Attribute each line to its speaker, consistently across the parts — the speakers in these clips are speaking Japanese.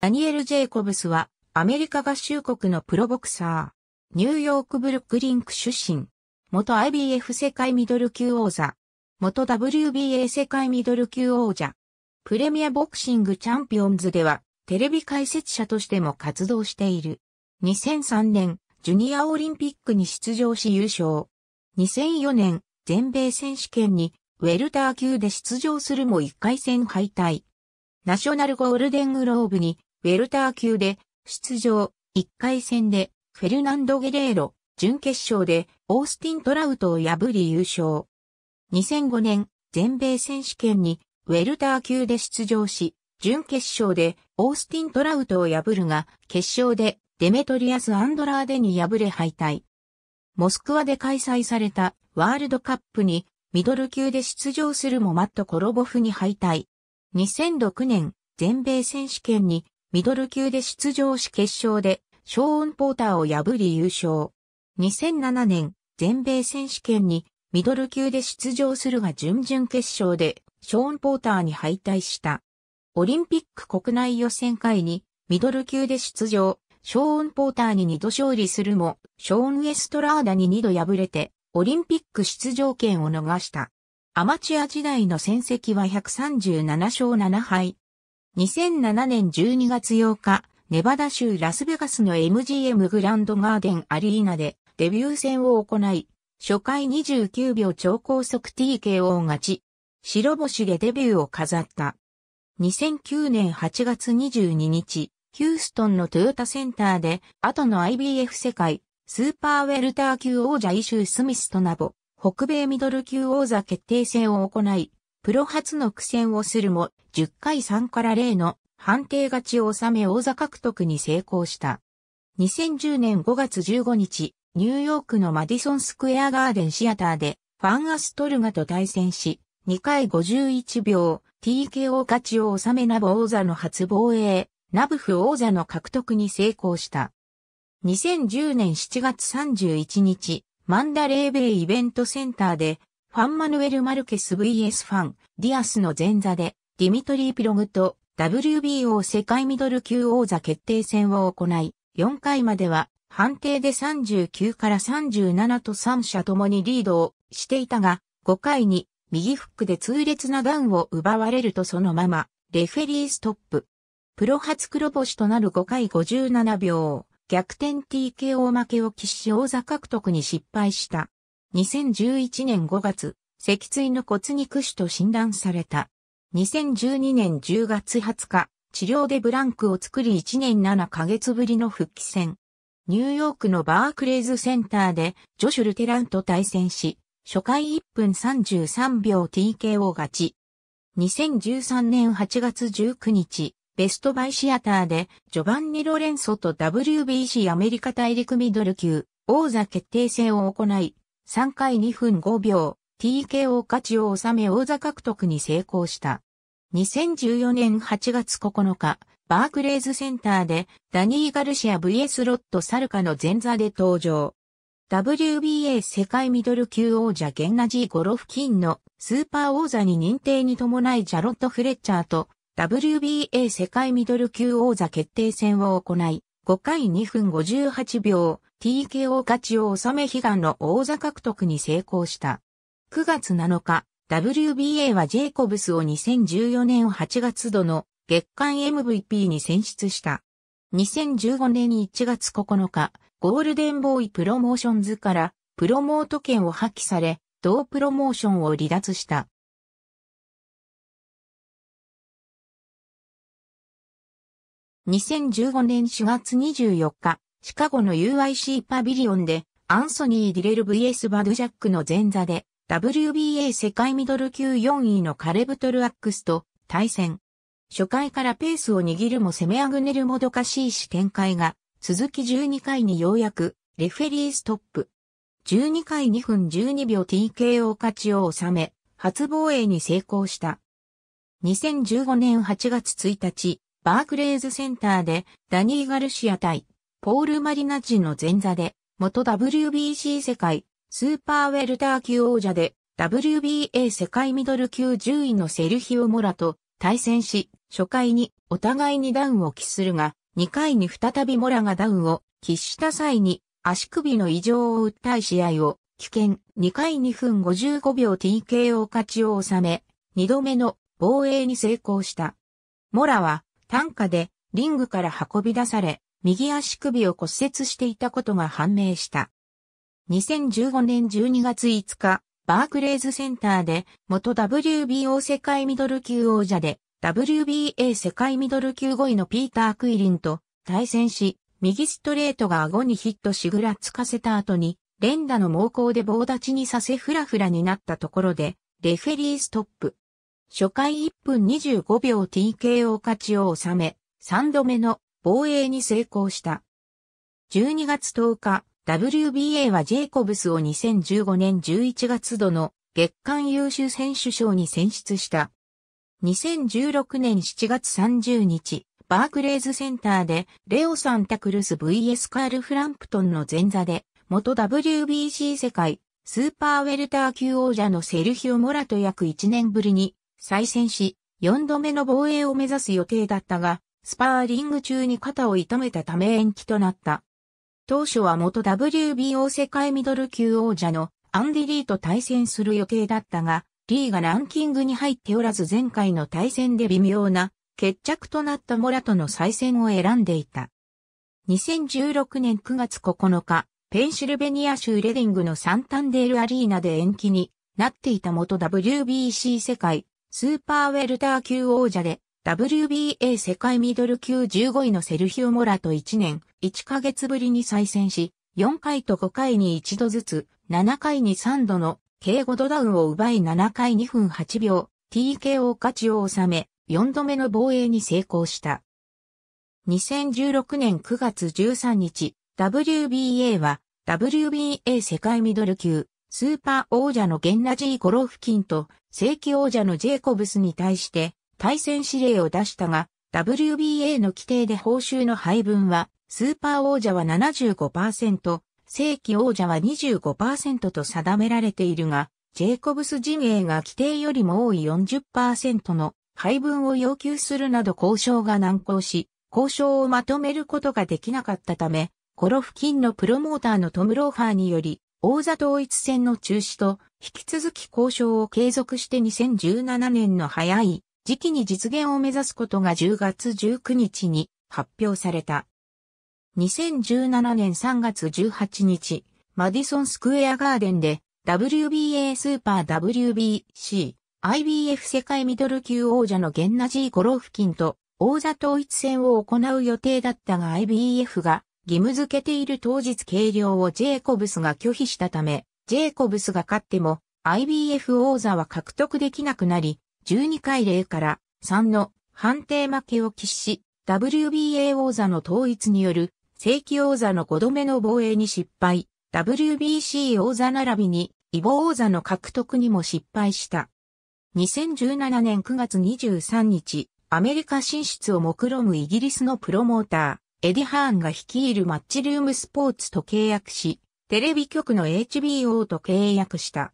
Speaker 1: ダニエル・ジェイコブスは、アメリカ合衆国のプロボクサー。ニューヨーク・ブルックリンク出身。元 IBF 世界ミドル級王座。元 WBA 世界ミドル級王者。プレミアボクシングチャンピオンズでは、テレビ解説者としても活動している。2003年、ジュニアオリンピックに出場し優勝。2004年、全米選手権に、ウェルター級で出場するも1回戦敗退。ナショナルゴールデングローブにウェルター級で出場、1回戦でフェルナンド・ゲレーロ、準決勝でオースティン・トラウトを破り優勝。2005年全米選手権にウェルター級で出場し、準決勝でオースティン・トラウトを破るが、決勝でデメトリアス・アンドラーデに敗れ敗退。モスクワで開催されたワールドカップにミドル級で出場するもマット・コロボフに敗退。2006年全米選手権にミドル級で出場し決勝で、ショーン・ポーターを破り優勝。2007年、全米選手権にミドル級で出場するが準々決勝で、ショーン・ポーターに敗退した。オリンピック国内予選会にミドル級で出場、ショーン・ポーターに2度勝利するも、ショーン・エストラーダに2度敗れて、オリンピック出場権を逃した。アマチュア時代の戦績は137勝7敗。2007年12月8日、ネバダ州ラスベガスの MGM グランドガーデンアリーナでデビュー戦を行い、初回29秒超高速 TKO 勝ち、白星でデビューを飾った。2009年8月22日、ヒューストンのトヨタセンターで、後の IBF 世界、スーパーウェルター級王者イシュー・スミスとナボ、北米ミドル級王座決定戦を行い、プロ初の苦戦をするも、10回3から0の判定勝ちを収め王座獲得に成功した。2010年5月15日、ニューヨークのマディソンスクエアガーデンシアターで、ファン・アストルガと対戦し、2回51秒、TKO 勝ちを収めナブ王座の初防衛、ナブフ王座の獲得に成功した。2010年7月31日、マンダレーベイイベントセンターで、ファンマヌエル・マルケス VS ファン、ディアスの前座で、ディミトリー・ピログと WBO 世界ミドル級王座決定戦を行い、4回までは判定で39から37と3者ともにリードをしていたが、5回に右フックで痛烈なダウンを奪われるとそのまま、レフェリーストップ。プロ初黒星となる5回57秒、逆転 TKO 負けを喫し王座獲得に失敗した。2011年5月、脊椎の骨肉腫と診断された。2012年10月20日、治療でブランクを作り1年7ヶ月ぶりの復帰戦。ニューヨークのバークレイズセンターでジョシュ・ルテランと対戦し、初回1分33秒 TKO 勝ち。2013年8月19日、ベストバイシアターでジョバンニ・ロレンソと WBC アメリカ大陸ミドル級王座決定戦を行い、3回2分5秒、TKO 価値を収め王座獲得に成功した。2014年8月9日、バークレーズセンターでダニー・ガルシア VS ロット・サルカの前座で登場。WBA 世界ミドル級王者ゲンナジー・ゴロフキンのスーパー王座に認定に伴いジャロット・フレッチャーと WBA 世界ミドル級王座決定戦を行い、5回2分58秒、TKO 勝ちを収め悲願の王座獲得に成功した。9月7日、WBA はジェイコブスを2014年8月度の月間 MVP に選出した。2015年1月9日、ゴールデンボーイプロモーションズからプロモート権を破棄され、同プロモーションを離脱した。2015年4月24日、シカゴの UIC パビリオンで、アンソニー・ディレル VS バドジャックの前座で、WBA 世界ミドル級4位のカレブトルアックスと対戦。初回からペースを握るも攻めあぐねるもどかしいし展開が、続き12回にようやく、レフェリーストップ。12回2分12秒 TKO 勝ちを収め、初防衛に成功した。2015年8月1日、バークレーズセンターでダニー・ガルシア対ポール・マリナッジの前座で、元 WBC 世界スーパーウェルター級王者で WBA 世界ミドル級10位のセルヒオ・モラと対戦し、初回にお互いにダウンを喫するが、2回に再びモラがダウンを喫した際に足首の異常を訴え試合を危険2回2分55秒 TKO 勝ちを収め、2度目の防衛に成功した。モラは単価でリングから運び出され、右足首を骨折していたことが判明した。2015年12月5日、バークレーズセンターで元 WBO 世界ミドル級王者で WBA 世界ミドル級5位のピーター・クイリンと対戦し、右ストレートが顎にヒットしぐらつかせた後に、連打の猛攻で棒立ちにさせフラフラになったところで、レフェリーストップ。初回1分25秒 TKO 勝ちを収め、3度目の防衛に成功した。12月10日、WBA はジェイコブスを2015年11月度の月間優秀選手賞に選出した。2016年7月30日、バークレーズセンターで、レオ・サンタクルス VS カール・フランプトンの前座で、元 WBC 世界、スーパーウェルター級王者のセルヒオ・モラと約1年ぶりに再戦し、4度目の防衛を目指す予定だったが、スパーリング中に肩を痛めたため延期となった。当初は元 WBO 世界ミドル級王者のアンディ・リーと対戦する予定だったが、リーがランキングに入っておらず前回の対戦で微妙な決着となったモラとの再戦を選んでいた。2016年9月9日、ペンシルベニア州レディングのサンタンデールアリーナで延期になっていた元 WBC 世界スーパーウェルター級王者で WBA 世界ミドル級15位のセルヒオ・モラと1年1ヶ月ぶりに再戦し、4回と5回に1度ずつ、7回に3度の計5度ダウンを奪い7回2分8秒、TKO 勝ちを収め、4度目の防衛に成功した。2016年9月13日、WBA は WBA 世界ミドル級スーパー王者のゲンナジー・ゴロフキンと正規王者のジェイコブスに対して対戦指令を出したが、WBA の規定で報酬の配分は、スーパー王者は75%、正規王者は25%と定められているが、ジェイコブス陣営が規定よりも多い40%の配分を要求するなど交渉が難航し、交渉をまとめることができなかったため、こロ付近のプロモーターのトム・ローファーにより、王座統一戦の中止と、引き続き交渉を継続して2017年の早い時期に実現を目指すことが10月19日に発表された。2017年3月18日、マディソンスクエアガーデンで WBA スーパー WBC、IBF 世界ミドル級王者のゲンナジー・ゴロフキンと王座統一戦を行う予定だったが IBF が義務付けている当日計量をジェイコブスが拒否したため、ジェイコブスが勝っても IBF 王座は獲得できなくなり、12回0から3の判定負けを喫し、WBA 王座の統一による正規王座の5度目の防衛に失敗、WBC 王座並びに、イボ王座の獲得にも失敗した。2017年9月23日、アメリカ進出を目論むイギリスのプロモーター、エディ・ハーンが率いるマッチルームスポーツと契約し、テレビ局の HBO と契約した。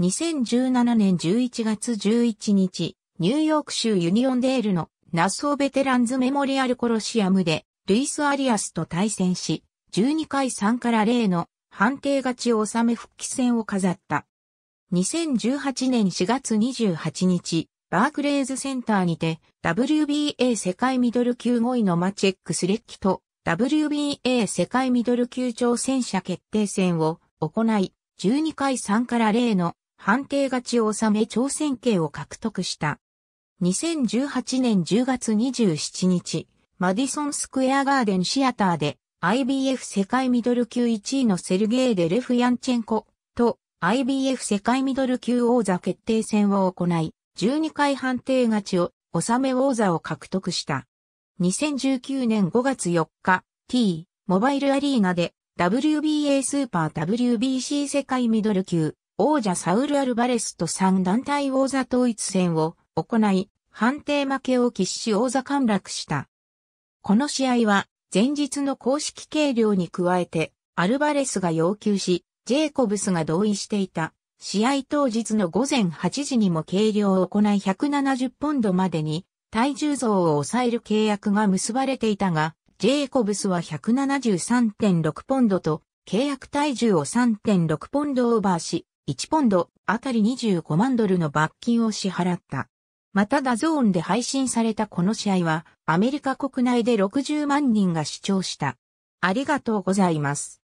Speaker 1: 2017年11月11日、ニューヨーク州ユニオンデールのナスオベテランズメモリアルコロシアムで、ルイス・アリアスと対戦し、12回3から0の判定勝ちを収め復帰戦を飾った。2018年4月28日、バークレーズセンターにて、WBA 世界ミドル級5位のマチェックスレッキと、WBA 世界ミドル級挑戦者決定戦を行い、12回3から0の判定勝ちを収め挑戦権を獲得した。2018年10月27日、マディソンスクエアガーデンシアターで IBF 世界ミドル級1位のセルゲイ・デレフヤンチェンコと IBF 世界ミドル級王座決定戦を行い、12回判定勝ちを収め王座を獲得した。2019年5月4日、T、モバイルアリーナで WBA スーパー WBC 世界ミドル級王者サウル・アルバレスと3団体王座統一戦を行い、判定負けを喫し王座陥落した。この試合は、前日の公式計量に加えて、アルバレスが要求し、ジェイコブスが同意していた。試合当日の午前8時にも計量を行い170ポンドまでに体重増を抑える契約が結ばれていたが、ジェイコブスは173.6ポンドと契約体重を3.6ポンドオーバーし、1ポンドあたり25万ドルの罰金を支払った。またダゾーンで配信されたこの試合はアメリカ国内で60万人が視聴した。ありがとうございます。